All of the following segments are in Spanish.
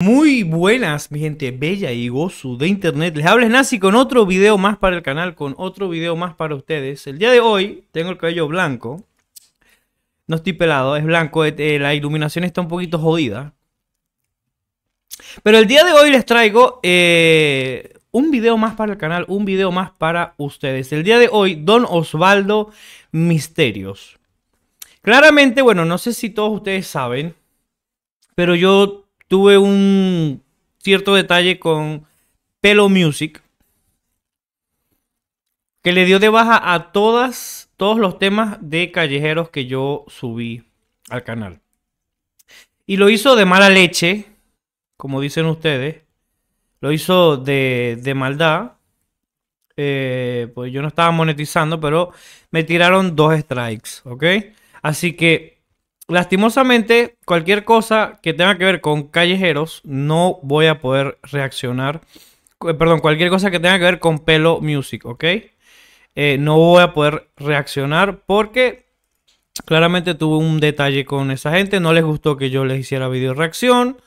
Muy buenas, mi gente bella y gozu de internet. Les hables Nazi con otro video más para el canal, con otro video más para ustedes. El día de hoy tengo el cabello blanco. No estoy pelado, es blanco. Eh, eh, la iluminación está un poquito jodida. Pero el día de hoy les traigo eh, un video más para el canal, un video más para ustedes. El día de hoy, Don Osvaldo Misterios. Claramente, bueno, no sé si todos ustedes saben, pero yo tuve un cierto detalle con Pelo Music, que le dio de baja a todos los temas de callejeros que yo subí al canal. Y lo hizo de mala leche, como dicen ustedes. Lo hizo de, maldad. Eh, pues yo no estaba monetizando, pero me tiraron dos strikes, ¿ok? Así que lastimosamente, cualquier cosa que tenga que ver con callejeros, no voy a poder reaccionar. Eh, perdón, cualquier cosa que tenga que ver con pelo music, ¿ok? Eh, no voy a poder reaccionar porque claramente tuve un detalle con esa gente. No les gustó que yo les hiciera video reacción.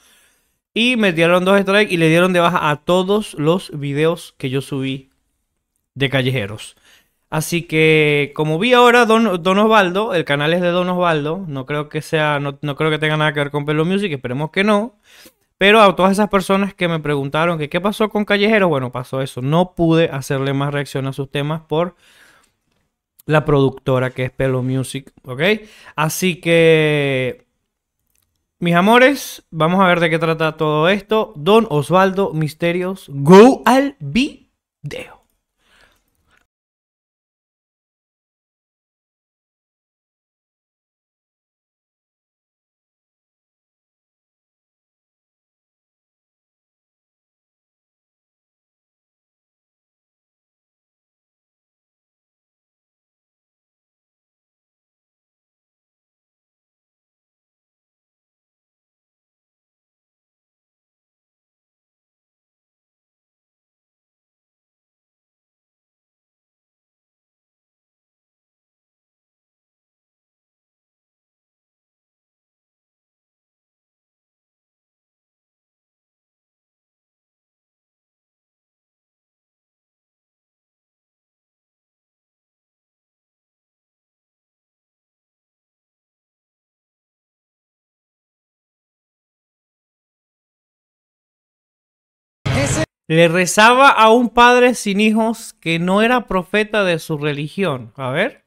Y me dieron dos strikes y le dieron de baja a todos los videos que yo subí de callejeros. Así que, como vi ahora, Don, Don, Osvaldo, el canal es de Don Osvaldo, no creo que sea, no, creo que tenga nada que ver con Pelo Music, esperemos que no. Pero a todas esas personas que me preguntaron que qué pasó con Callejero, bueno, pasó eso. No pude hacerle más reacción a sus temas por la productora que es Pelo Music, ¿ok? Así que, mis amores, vamos a ver de qué trata todo esto. Don Osvaldo Misterios, go al video. Le rezaba a un padre sin hijos que no era profeta de su religión. A ver.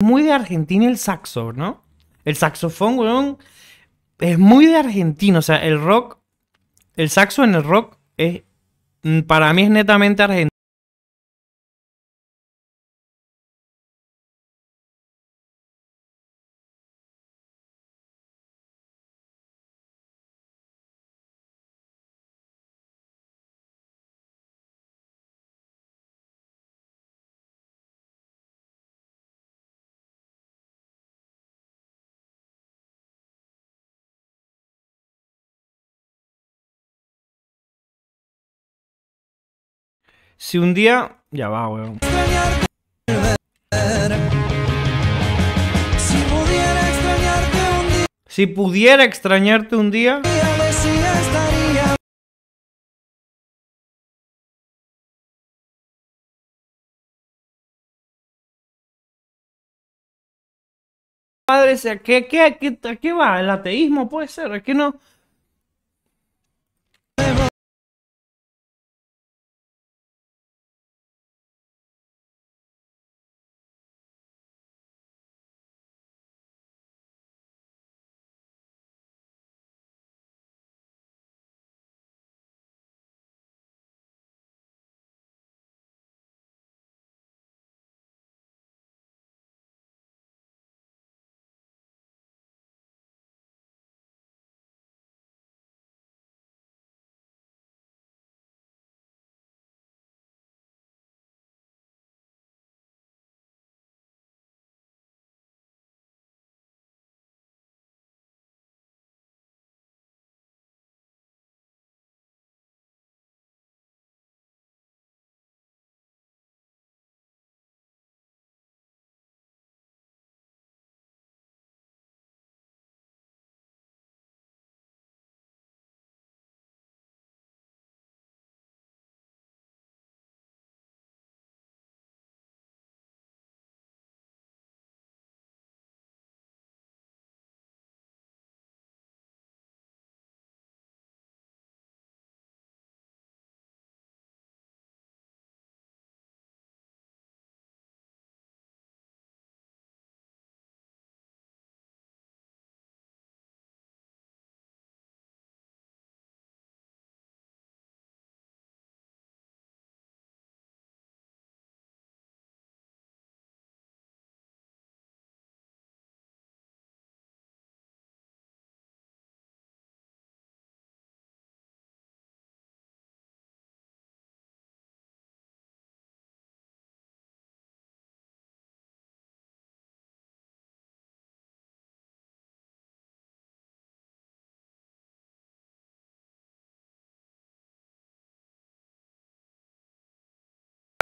muy de Argentina el saxo, ¿no? El saxofón, weón, es muy de argentino. O sea, el rock, el saxo en el rock es, mm, para mí es netamente argentino. Si un día. Ya va, weón. Si pudiera extrañarte un día. Si pudiera qué, qué, día... qué, a qué va? ¿El ateísmo puede ser? ¿A qué no?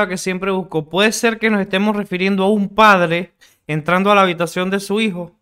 que siempre busco. Puede ser que nos estemos refiriendo a un padre entrando a la habitación de su hijo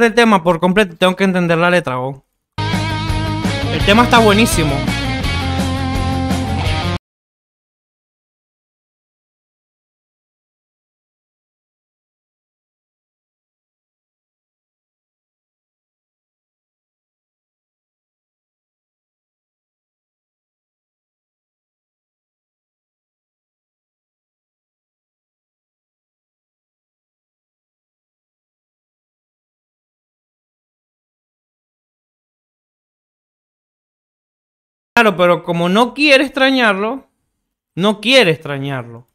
el tema por completo tengo que entender la letra, vos. El tema está buenísimo. Claro, pero como no quiere extrañarlo, no quiere extrañarlo.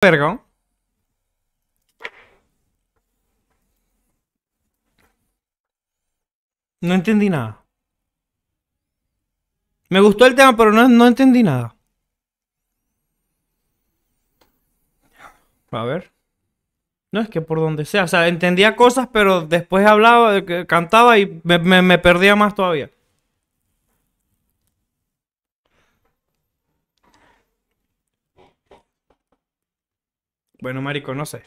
Vergo. No entendí nada. Me gustó el tema, pero no, entendí nada. A ver. No es que por donde sea. O sea, entendía cosas, pero después hablaba, eh, cantaba y me perdía más todavía. Bueno, marico, no sé.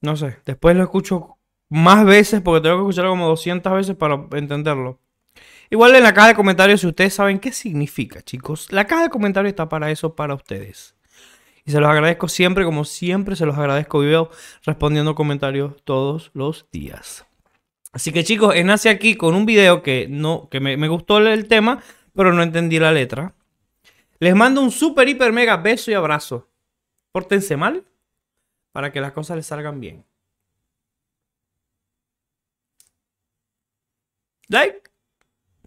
No sé. Después lo escucho más veces porque tengo que escucharlo como 200 veces para entenderlo. Igual en la caja de comentarios si ustedes saben qué significa, chicos. La caja de comentarios está para eso, para ustedes. Y se los agradezco siempre, como siempre, se los agradezco. Vivo respondiendo comentarios todos los días. Así que chicos, en aquí con un video que no, que me, me gustó el tema, pero no entendí la letra. Les mando un súper hiper, mega beso y abrazo. Pórtense mal para que las cosas le salgan bien. Like,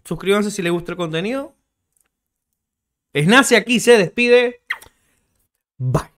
suscríbanse si les gusta el contenido. Nace aquí se despide. Bye.